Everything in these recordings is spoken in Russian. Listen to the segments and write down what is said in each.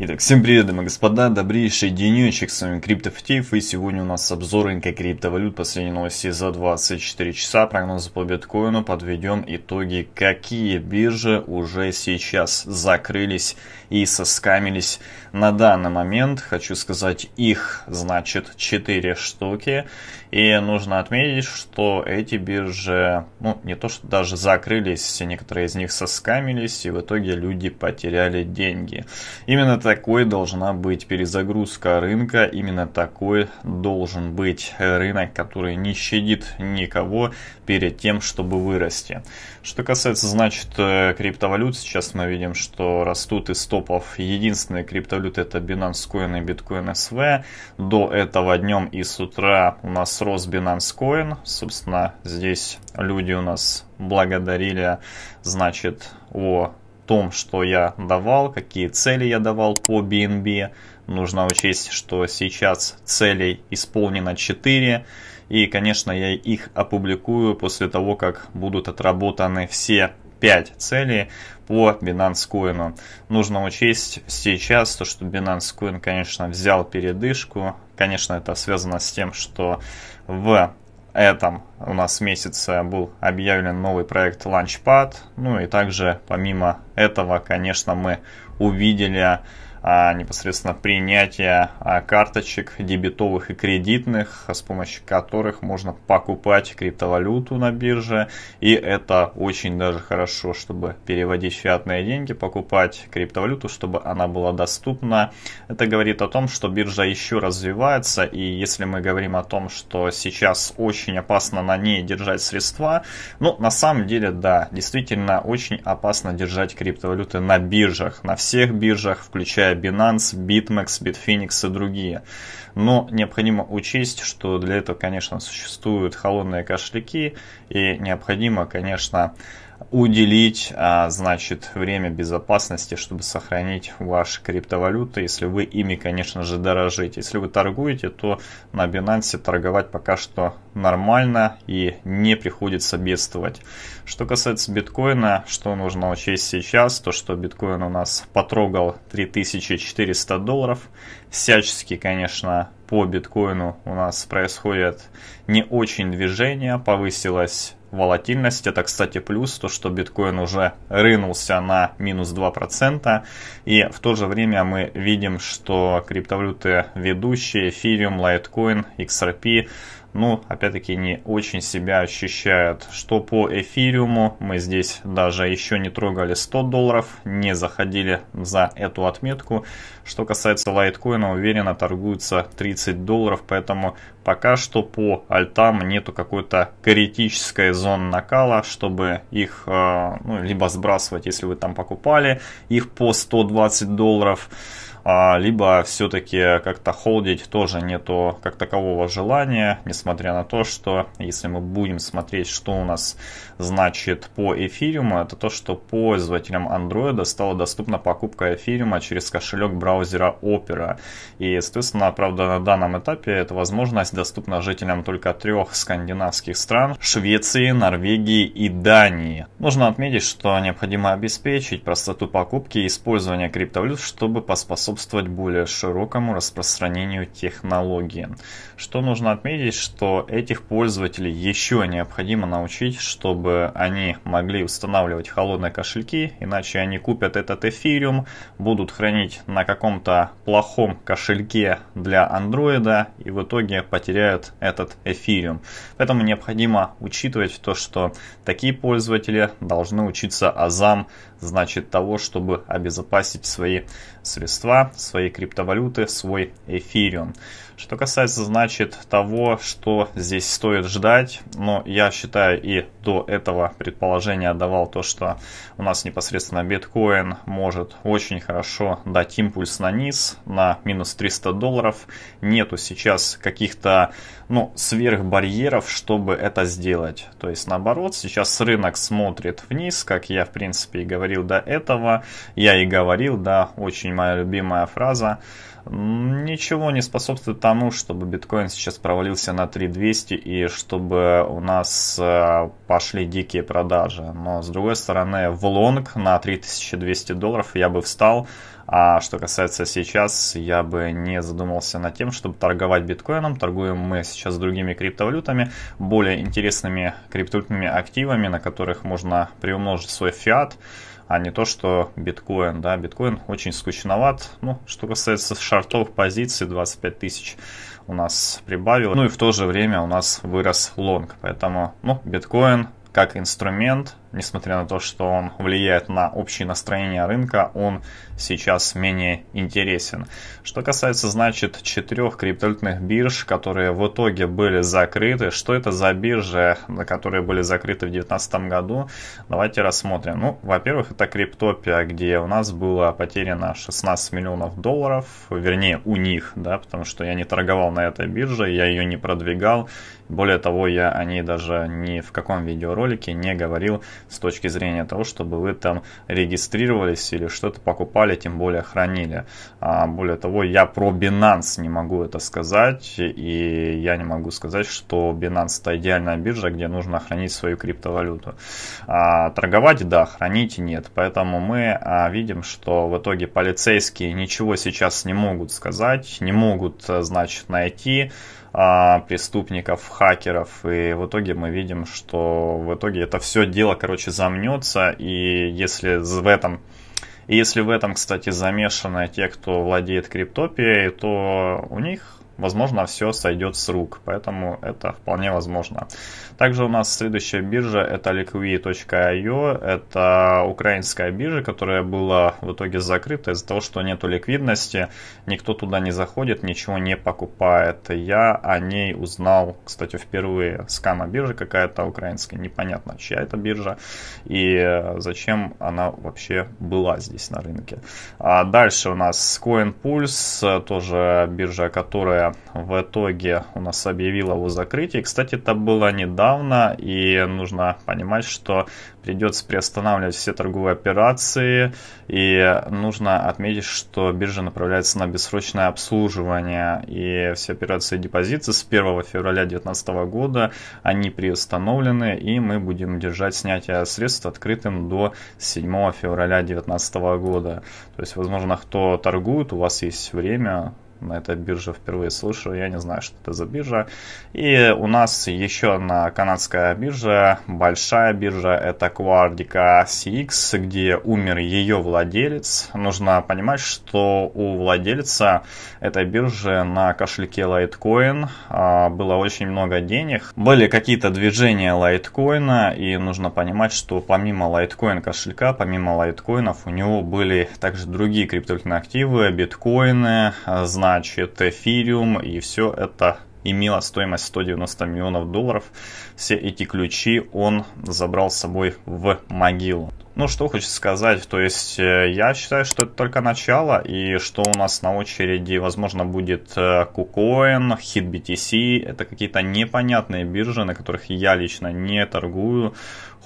Итак, всем привет, дамы и господа, добрейший денечек, с вами Криптофтеев, и сегодня у нас обзор рынка криптовалют, последние новости за 24 часа, прогнозы по биткоину, подведем итоги, какие биржи уже сейчас закрылись и соскамились. На данный момент, хочу сказать, их, значит, 4 штуки, и нужно отметить, что эти биржи, ну, не то что даже закрылись, некоторые из них соскамились, и в итоге люди потеряли деньги. Именно это такой должна быть перезагрузка рынка, именно такой должен быть рынок, который не щадит никого перед тем, чтобы вырасти. Что касается, значит, э, криптовалют, сейчас мы видим, что растут из топов единственные криптовалюты, это Binance Coin и Bitcoin SV. До этого днем и с утра у нас рос Binance Coin, собственно, здесь люди у нас благодарили, значит, о том, что я давал, какие цели я давал по BNB. Нужно учесть, что сейчас целей исполнено 4. И, конечно, я их опубликую после того, как будут отработаны все 5 целей по Binance Coin. Нужно учесть сейчас то, что Binance Coin, конечно, взял передышку. Конечно, это связано с тем, что в этом у нас месяце был объявлен новый проект Launchpad. Ну и также помимо этого, конечно, мы увидели а, непосредственно принятие а, карточек дебетовых и кредитных, с помощью которых можно покупать криптовалюту на бирже. И это очень даже хорошо, чтобы переводить фиатные деньги, покупать криптовалюту, чтобы она была доступна. Это говорит о том, что биржа еще развивается. И если мы говорим о том, что сейчас очень опасно на ней держать средства, ну, на самом деле, да, действительно очень опасно держать криптовалюты на биржах, на всех биржах, включая Binance, BitMEX, Bitfinex и другие. Но необходимо учесть, что для этого, конечно, существуют холодные кошельки и необходимо, конечно, уделить, а, значит, время безопасности, чтобы сохранить ваши криптовалюты, если вы ими, конечно же, дорожите. Если вы торгуете, то на Binance торговать пока что нормально и не приходится бедствовать. Что касается биткоина, что нужно учесть сейчас, то что биткоин у нас потрогал 3400 долларов. Всячески, конечно, по биткоину у нас происходит не очень движение, повысилась волатильность. Это, кстати, плюс, то, что биткоин уже рынулся на минус 2%. И в то же время мы видим, что криптовалюты ведущие, эфириум, лайткоин, XRP но ну, опять-таки не очень себя ощущают. Что по эфириуму, мы здесь даже еще не трогали 100 долларов, не заходили за эту отметку. Что касается лайткоина, уверенно торгуется 30 долларов, поэтому пока что по альтам нету какой-то критической зоны накала, чтобы их э, ну, либо сбрасывать, если вы там покупали, их по 120 долларов, а, либо все-таки как-то холдить тоже нету как такового желания, несмотря на то, что если мы будем смотреть, что у нас значит по эфириуму, это то, что пользователям Android стала доступна покупка эфириума через кошелек браузера Opera. И, естественно, правда, на данном этапе эта возможность доступна жителям только трех скандинавских стран – Швеции, Норвегии и Дании. Нужно отметить, что необходимо обеспечить простоту покупки и использования криптовалют, чтобы поспособствовать способствовать более широкому распространению технологии. Что нужно отметить, что этих пользователей еще необходимо научить, чтобы они могли устанавливать холодные кошельки, иначе они купят этот эфириум, будут хранить на каком-то плохом кошельке для андроида и в итоге потеряют этот эфириум. Поэтому необходимо учитывать то, что такие пользователи должны учиться азам значит того, чтобы обезопасить свои средства, свои криптовалюты, свой эфириум. Что касается, значит, того, что здесь стоит ждать, но я считаю и до этого предположения давал то, что у нас непосредственно биткоин может очень хорошо дать импульс на низ, на минус 300 долларов. Нету сейчас каких-то, ну, сверхбарьеров, чтобы это сделать. То есть, наоборот, сейчас рынок смотрит вниз, как я, в принципе, и говорил говорил до этого, я и говорил, да, очень моя любимая фраза. Ничего не способствует тому, чтобы биткоин сейчас провалился на 3200 и чтобы у нас э, пошли дикие продажи. Но с другой стороны, в лонг на 3200 долларов я бы встал, а что касается сейчас, я бы не задумался над тем, чтобы торговать биткоином. Торгуем мы сейчас другими криптовалютами, более интересными криптовалютными активами, на которых можно приумножить свой фиат а не то, что биткоин, да, биткоин очень скучноват, ну, что касается шартов позиций, 25 тысяч у нас прибавило, ну и в то же время у нас вырос лонг, поэтому, ну, биткоин как инструмент несмотря на то, что он влияет на общее настроение рынка, он сейчас менее интересен. Что касается, значит, четырех криптовалютных бирж, которые в итоге были закрыты, что это за биржи, которые были закрыты в 2019 году, давайте рассмотрим. Ну, во-первых, это Криптопия, где у нас было потеряно 16 миллионов долларов, вернее, у них, да, потому что я не торговал на этой бирже, я ее не продвигал, более того, я о ней даже ни в каком видеоролике не говорил с точки зрения того, чтобы вы там регистрировались или что-то покупали, тем более хранили. А более того, я про Binance не могу это сказать, и я не могу сказать, что Binance это идеальная биржа, где нужно хранить свою криптовалюту. А, торговать, да, хранить нет. Поэтому мы а, видим, что в итоге полицейские ничего сейчас не могут сказать, не могут, а, значит, найти а, преступников, хакеров, и в итоге мы видим, что в итоге это все дело, короче, замнется, и если в этом и если в этом, кстати, замешаны те, кто владеет криптопией, то у них возможно, все сойдет с рук, поэтому это вполне возможно. Также у нас следующая биржа это liqui.io, это украинская биржа, которая была в итоге закрыта из-за того, что нету ликвидности, никто туда не заходит, ничего не покупает. Я о ней узнал, кстати, впервые скама биржа какая-то украинская, непонятно, чья это биржа и э, зачем она вообще была здесь на рынке. А дальше у нас CoinPulse, э, тоже биржа, которая в итоге у нас объявила о закрытии. Кстати, это было недавно, и нужно понимать, что придется приостанавливать все торговые операции, и нужно отметить, что биржа направляется на бессрочное обслуживание, и все операции депозиты с 1 февраля 2019 года, они приостановлены, и мы будем держать снятие средств открытым до 7 февраля 2019 года. То есть, возможно, кто торгует, у вас есть время, на этой бирже впервые слышу, я не знаю, что это за биржа. И у нас еще на канадская биржа, большая биржа, это Quardica CX, где умер ее владелец. Нужно понимать, что у владельца этой биржи на кошельке Litecoin а, было очень много денег. Были какие-то движения Litecoin, и нужно понимать, что помимо Litecoin кошелька, помимо лайткоинов, у него были также другие криптовалютные активы, биткоины, знания значит эфириум, и все это имело стоимость 190 миллионов долларов. Все эти ключи он забрал с собой в могилу. Ну, что хочется сказать, то есть э, я считаю, что это только начало, и что у нас на очереди, возможно, будет э, KuCoin, HitBTC, это какие-то непонятные биржи, на которых я лично не торгую,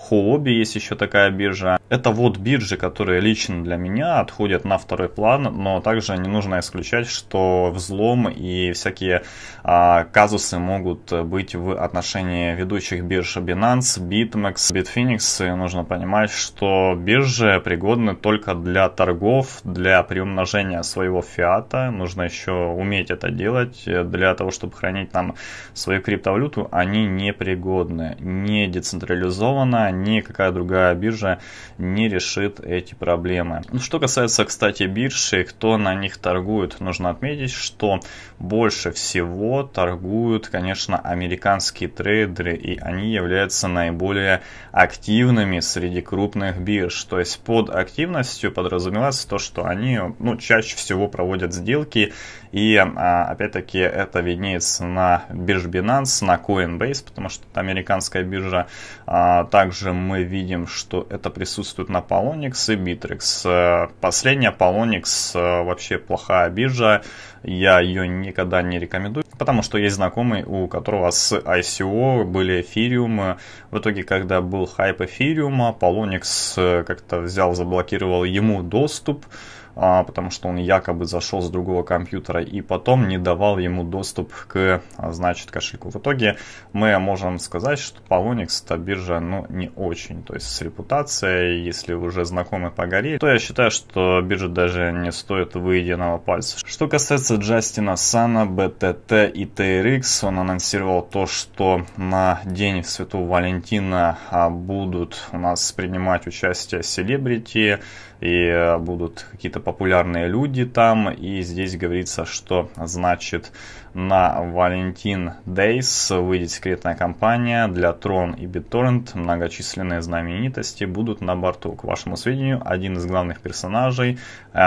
Хооби есть еще такая биржа. Это вот биржи, которые лично для меня отходят на второй план, но также не нужно исключать, что взлом и всякие а, казусы могут быть в отношении ведущих бирж Binance, BitMEX, Bitfinex. И нужно понимать, что биржи пригодны только для торгов, для приумножения своего фиата. Нужно еще уметь это делать. Для того, чтобы хранить там свою криптовалюту, они не пригодны, не децентрализованно, никакая другая биржа не решит эти проблемы. Ну, что касается, кстати, бирж кто на них торгует, нужно отметить, что больше всего торгуют, конечно, американские трейдеры, и они являются наиболее активными среди крупных бирж. То есть под активностью подразумевается то, что они ну, чаще всего проводят сделки, и а, опять-таки это виднеется на бирже Binance, на Coinbase, потому что это американская биржа. А, также же мы видим, что это присутствует на Polonix и Bittrex. Э, последняя Polonix э, вообще плохая биржа. Я ее никогда не рекомендую, потому что есть знакомый, у которого с ICO были эфириумы. В итоге, когда был хайп эфириума, Polonix э, как-то взял, заблокировал ему доступ. А, потому что он якобы зашел с другого компьютера и потом не давал ему доступ к, а, значит, кошельку. В итоге мы можем сказать, что Polonix это биржа, ну, не очень, то есть с репутацией, если уже знакомы по горе, то я считаю, что биржа даже не стоит выеденного пальца. Что касается Джастина Сана, BTT и TRX, он анонсировал то, что на день Святого Валентина а, будут у нас принимать участие селебрити, и э, будут какие-то популярные люди там. И здесь говорится, что значит на Валентин Дейс выйдет секретная компания для Tron и BitTorrent. Многочисленные знаменитости будут на борту. К вашему сведению, один из главных персонажей э,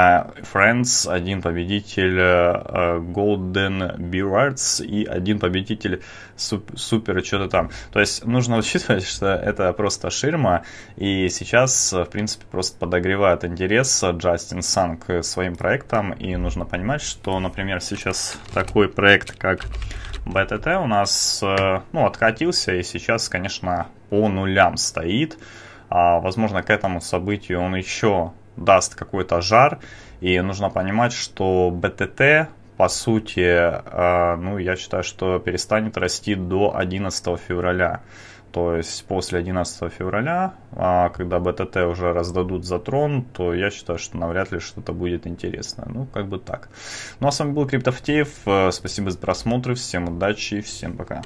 Friends, один победитель э, Golden Beards и один победитель Супер, что-то там. То есть нужно учитывать, что это просто ширма, и сейчас, в принципе, просто подогревает интерес Джастин Сан к своим проектам, и нужно понимать, что, например, сейчас такой проект, как БТТ у нас, э, ну, откатился, и сейчас, конечно, по нулям стоит. А, возможно, к этому событию он еще даст какой-то жар, и нужно понимать, что БТТ по сути, э, ну, я считаю, что перестанет расти до 11 февраля. То есть после 11 февраля, а когда БТТ уже раздадут за трон, то я считаю, что навряд ли что-то будет интересное. Ну, как бы так. Ну, а с вами был Криптофтеев. Э, спасибо за просмотр. Всем удачи. Всем пока.